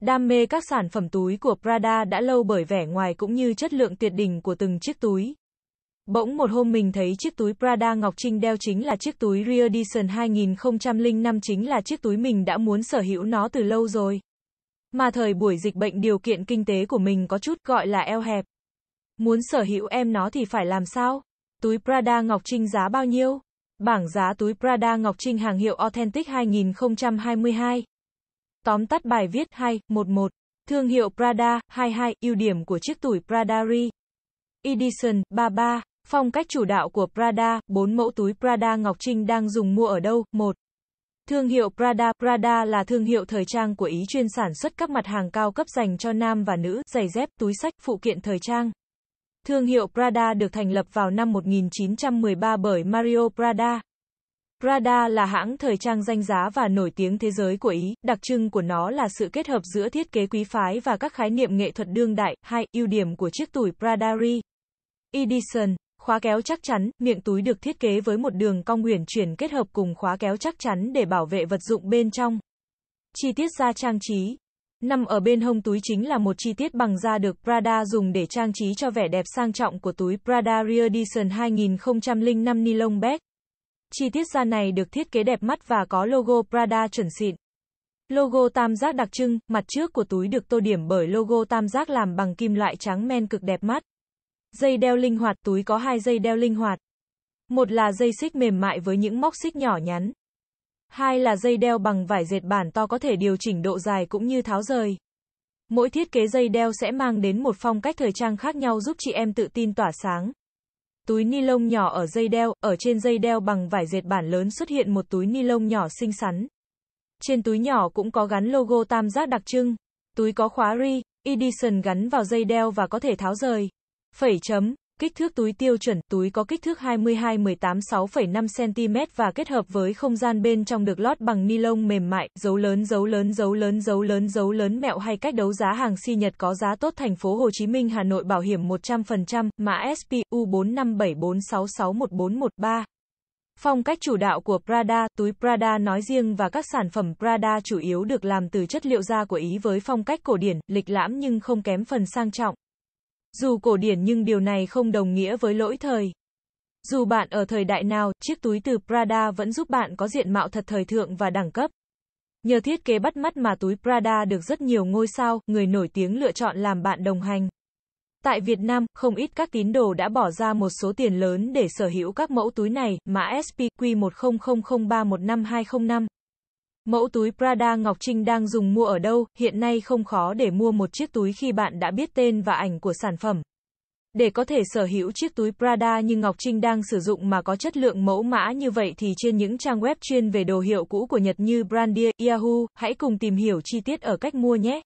Đam mê các sản phẩm túi của Prada đã lâu bởi vẻ ngoài cũng như chất lượng tuyệt đỉnh của từng chiếc túi. Bỗng một hôm mình thấy chiếc túi Prada Ngọc Trinh đeo chính là chiếc túi Reedition 2005 chính là chiếc túi mình đã muốn sở hữu nó từ lâu rồi. Mà thời buổi dịch bệnh điều kiện kinh tế của mình có chút gọi là eo hẹp. Muốn sở hữu em nó thì phải làm sao? Túi Prada Ngọc Trinh giá bao nhiêu? Bảng giá túi Prada Ngọc Trinh hàng hiệu Authentic 2022 Tóm tắt bài viết 211. Thương hiệu Prada 22, ưu điểm của chiếc túi Prada Re Edition 33. Phong cách chủ đạo của Prada, 4 mẫu túi Prada Ngọc Trinh đang dùng mua ở đâu? 1. Thương hiệu Prada Prada là thương hiệu thời trang của Ý chuyên sản xuất các mặt hàng cao cấp dành cho nam và nữ, giày dép, túi sách, phụ kiện thời trang. Thương hiệu Prada được thành lập vào năm 1913 bởi Mario Prada. Prada là hãng thời trang danh giá và nổi tiếng thế giới của Ý, đặc trưng của nó là sự kết hợp giữa thiết kế quý phái và các khái niệm nghệ thuật đương đại. Hai, ưu điểm của chiếc túi Prada Re Edison: khóa kéo chắc chắn, miệng túi được thiết kế với một đường cong huyền chuyển kết hợp cùng khóa kéo chắc chắn để bảo vệ vật dụng bên trong. Chi tiết da trang trí Nằm ở bên hông túi chính là một chi tiết bằng da được Prada dùng để trang trí cho vẻ đẹp sang trọng của túi Prada Re Edition 2005 nylon bag. Chi tiết da này được thiết kế đẹp mắt và có logo Prada chuẩn xịn. Logo tam giác đặc trưng, mặt trước của túi được tô điểm bởi logo tam giác làm bằng kim loại trắng men cực đẹp mắt. Dây đeo linh hoạt, túi có hai dây đeo linh hoạt. Một là dây xích mềm mại với những móc xích nhỏ nhắn. Hai là dây đeo bằng vải dệt bản to có thể điều chỉnh độ dài cũng như tháo rời. Mỗi thiết kế dây đeo sẽ mang đến một phong cách thời trang khác nhau giúp chị em tự tin tỏa sáng túi ni lông nhỏ ở dây đeo, ở trên dây đeo bằng vải dệt bản lớn xuất hiện một túi ni lông nhỏ xinh xắn. Trên túi nhỏ cũng có gắn logo tam giác đặc trưng. Túi có khóa ri Edison gắn vào dây đeo và có thể tháo rời. Phẩy chấm, Kích thước túi tiêu chuẩn, túi có kích thước 22-18-6,5cm và kết hợp với không gian bên trong được lót bằng ni lông mềm mại, dấu lớn dấu lớn dấu lớn dấu lớn dấu lớn mẹo hay cách đấu giá hàng si Nhật có giá tốt thành phố Hồ Chí Minh Hà Nội bảo hiểm 100%, mã SPU U4574661413. Phong cách chủ đạo của Prada, túi Prada nói riêng và các sản phẩm Prada chủ yếu được làm từ chất liệu da của Ý với phong cách cổ điển, lịch lãm nhưng không kém phần sang trọng. Dù cổ điển nhưng điều này không đồng nghĩa với lỗi thời. Dù bạn ở thời đại nào, chiếc túi từ Prada vẫn giúp bạn có diện mạo thật thời thượng và đẳng cấp. Nhờ thiết kế bắt mắt mà túi Prada được rất nhiều ngôi sao, người nổi tiếng lựa chọn làm bạn đồng hành. Tại Việt Nam, không ít các tín đồ đã bỏ ra một số tiền lớn để sở hữu các mẫu túi này, mã SPQ1000315205. Mẫu túi Prada Ngọc Trinh đang dùng mua ở đâu, hiện nay không khó để mua một chiếc túi khi bạn đã biết tên và ảnh của sản phẩm. Để có thể sở hữu chiếc túi Prada như Ngọc Trinh đang sử dụng mà có chất lượng mẫu mã như vậy thì trên những trang web chuyên về đồ hiệu cũ của Nhật như Brandia, Yahoo, hãy cùng tìm hiểu chi tiết ở cách mua nhé.